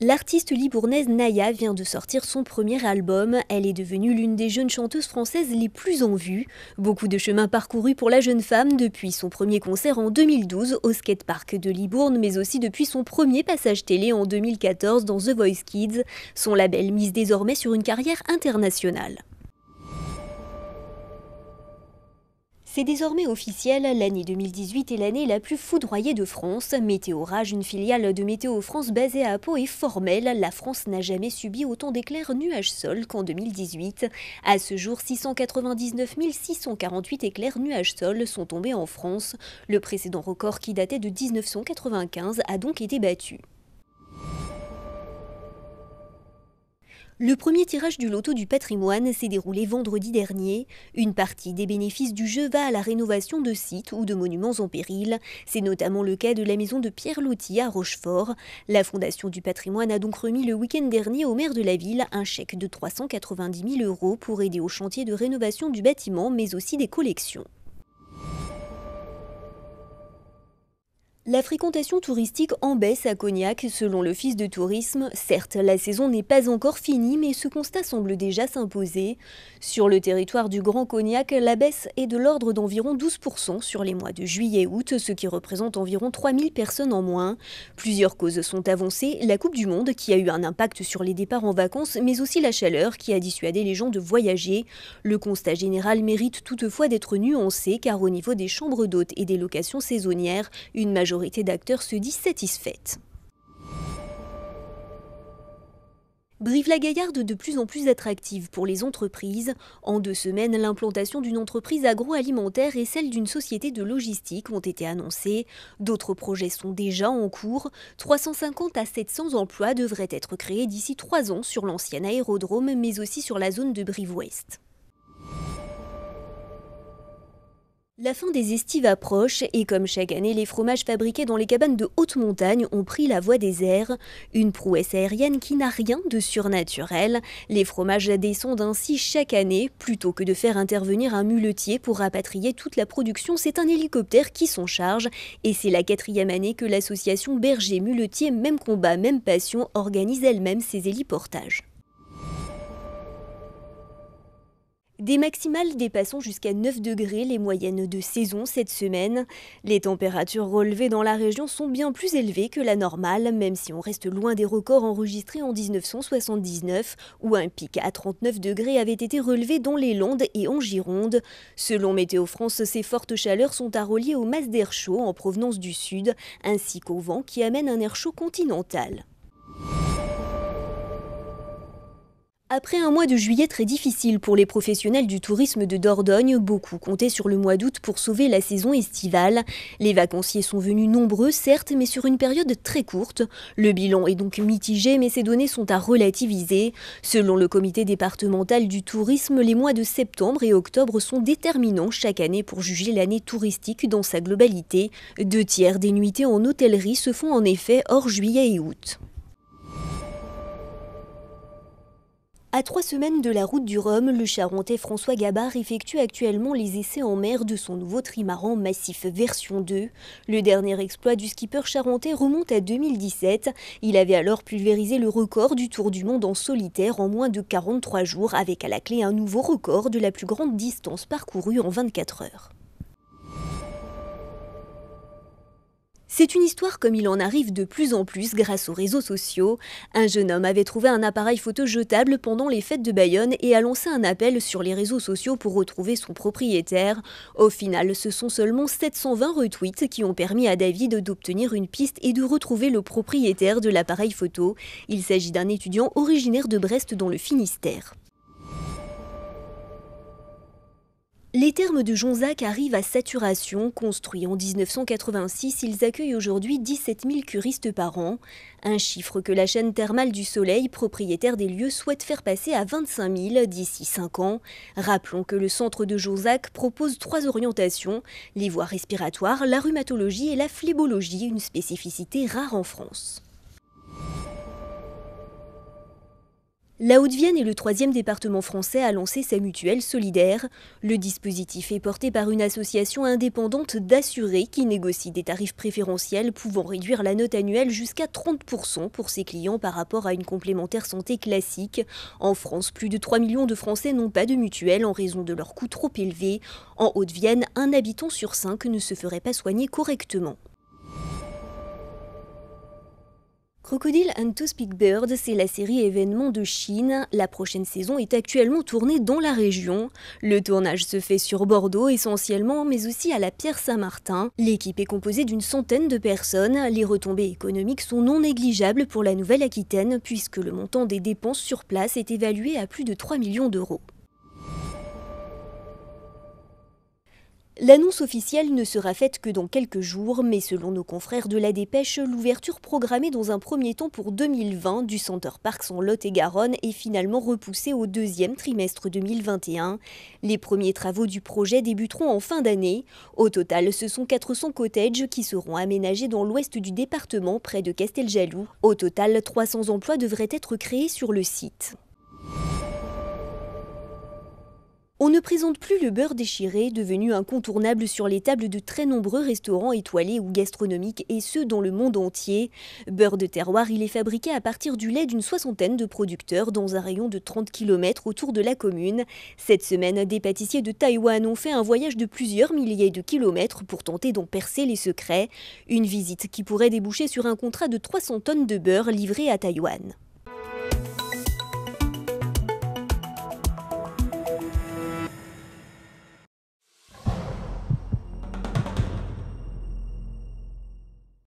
L'artiste libournaise Naya vient de sortir son premier album. Elle est devenue l'une des jeunes chanteuses françaises les plus en vue. Beaucoup de chemins parcourus pour la jeune femme depuis son premier concert en 2012 au skatepark de Libourne, mais aussi depuis son premier passage télé en 2014 dans The Voice Kids. Son label mise désormais sur une carrière internationale. C'est désormais officiel, l'année 2018 est l'année la plus foudroyée de France. Météorage, une filiale de Météo France basée à Pau, est formelle. La France n'a jamais subi autant d'éclairs nuages sols qu'en 2018. À ce jour, 699 648 éclairs nuages sols sont tombés en France. Le précédent record qui datait de 1995 a donc été battu. Le premier tirage du loto du patrimoine s'est déroulé vendredi dernier. Une partie des bénéfices du jeu va à la rénovation de sites ou de monuments en péril. C'est notamment le cas de la maison de Pierre Louty à Rochefort. La Fondation du patrimoine a donc remis le week-end dernier au maire de la ville un chèque de 390 000 euros pour aider au chantier de rénovation du bâtiment mais aussi des collections. La fréquentation touristique en baisse à Cognac, selon l'Office de tourisme. Certes, la saison n'est pas encore finie, mais ce constat semble déjà s'imposer. Sur le territoire du Grand Cognac, la baisse est de l'ordre d'environ 12% sur les mois de juillet et août, ce qui représente environ 3000 personnes en moins. Plusieurs causes sont avancées. La Coupe du Monde, qui a eu un impact sur les départs en vacances, mais aussi la chaleur, qui a dissuadé les gens de voyager. Le constat général mérite toutefois d'être nuancé, car au niveau des chambres d'hôtes et des locations saisonnières, une majorité d'acteurs se dit satisfaite. Brive-la-Gaillarde de plus en plus attractive pour les entreprises. En deux semaines, l'implantation d'une entreprise agroalimentaire et celle d'une société de logistique ont été annoncées. D'autres projets sont déjà en cours. 350 à 700 emplois devraient être créés d'ici trois ans sur l'ancien aérodrome, mais aussi sur la zone de Brive-Ouest. La fin des estives approche et comme chaque année, les fromages fabriqués dans les cabanes de haute montagne ont pris la voie des airs, une prouesse aérienne qui n'a rien de surnaturel. Les fromages descendent ainsi chaque année, plutôt que de faire intervenir un muletier pour rapatrier toute la production, c'est un hélicoptère qui s'en charge et c'est la quatrième année que l'association Berger Muletier Même Combat Même Passion organise elle-même ses héliportages. des maximales dépassant jusqu'à 9 degrés les moyennes de saison cette semaine. Les températures relevées dans la région sont bien plus élevées que la normale, même si on reste loin des records enregistrés en 1979, où un pic à 39 degrés avait été relevé dans les Landes et en Gironde. Selon Météo France, ces fortes chaleurs sont à relier aux masses d'air chaud en provenance du sud, ainsi qu'au vent qui amène un air chaud continental. Après un mois de juillet très difficile pour les professionnels du tourisme de Dordogne, beaucoup comptaient sur le mois d'août pour sauver la saison estivale. Les vacanciers sont venus nombreux, certes, mais sur une période très courte. Le bilan est donc mitigé, mais ces données sont à relativiser. Selon le comité départemental du tourisme, les mois de septembre et octobre sont déterminants chaque année pour juger l'année touristique dans sa globalité. Deux tiers des nuitées en hôtellerie se font en effet hors juillet et août. À trois semaines de la route du Rhum, le Charentais François Gabard effectue actuellement les essais en mer de son nouveau trimaran Massif version 2. Le dernier exploit du skipper charentais remonte à 2017. Il avait alors pulvérisé le record du Tour du Monde en solitaire en moins de 43 jours, avec à la clé un nouveau record de la plus grande distance parcourue en 24 heures. C'est une histoire comme il en arrive de plus en plus grâce aux réseaux sociaux. Un jeune homme avait trouvé un appareil photo jetable pendant les fêtes de Bayonne et a lancé un appel sur les réseaux sociaux pour retrouver son propriétaire. Au final, ce sont seulement 720 retweets qui ont permis à David d'obtenir une piste et de retrouver le propriétaire de l'appareil photo. Il s'agit d'un étudiant originaire de Brest dans le Finistère. Les thermes de Jonzac arrivent à saturation. Construits en 1986, ils accueillent aujourd'hui 17 000 curistes par an. Un chiffre que la chaîne thermale du Soleil, propriétaire des lieux, souhaite faire passer à 25 000 d'ici 5 ans. Rappelons que le centre de Jonzac propose trois orientations les voies respiratoires, la rhumatologie et la phlébologie, une spécificité rare en France. La Haute-Vienne est le troisième département français à lancer sa mutuelle solidaire. Le dispositif est porté par une association indépendante d'assurés qui négocie des tarifs préférentiels pouvant réduire la note annuelle jusqu'à 30% pour ses clients par rapport à une complémentaire santé classique. En France, plus de 3 millions de Français n'ont pas de mutuelle en raison de leurs coûts trop élevés. En Haute-Vienne, un habitant sur cinq ne se ferait pas soigner correctement. Crocodile and Two-Speak Bird, c'est la série événement de Chine. La prochaine saison est actuellement tournée dans la région. Le tournage se fait sur Bordeaux essentiellement, mais aussi à la Pierre Saint-Martin. L'équipe est composée d'une centaine de personnes. Les retombées économiques sont non négligeables pour la Nouvelle-Aquitaine, puisque le montant des dépenses sur place est évalué à plus de 3 millions d'euros. L'annonce officielle ne sera faite que dans quelques jours, mais selon nos confrères de la Dépêche, l'ouverture programmée dans un premier temps pour 2020 du Center Parcs en Lot-et-Garonne est finalement repoussée au deuxième trimestre 2021. Les premiers travaux du projet débuteront en fin d'année. Au total, ce sont 400 cottages qui seront aménagés dans l'ouest du département, près de Casteljaloux. Au total, 300 emplois devraient être créés sur le site. on ne présente plus le beurre déchiré, devenu incontournable sur les tables de très nombreux restaurants étoilés ou gastronomiques, et ceux dans le monde entier. Beurre de terroir, il est fabriqué à partir du lait d'une soixantaine de producteurs dans un rayon de 30 km autour de la commune. Cette semaine, des pâtissiers de Taïwan ont fait un voyage de plusieurs milliers de kilomètres pour tenter d'en percer les secrets. Une visite qui pourrait déboucher sur un contrat de 300 tonnes de beurre livré à Taïwan.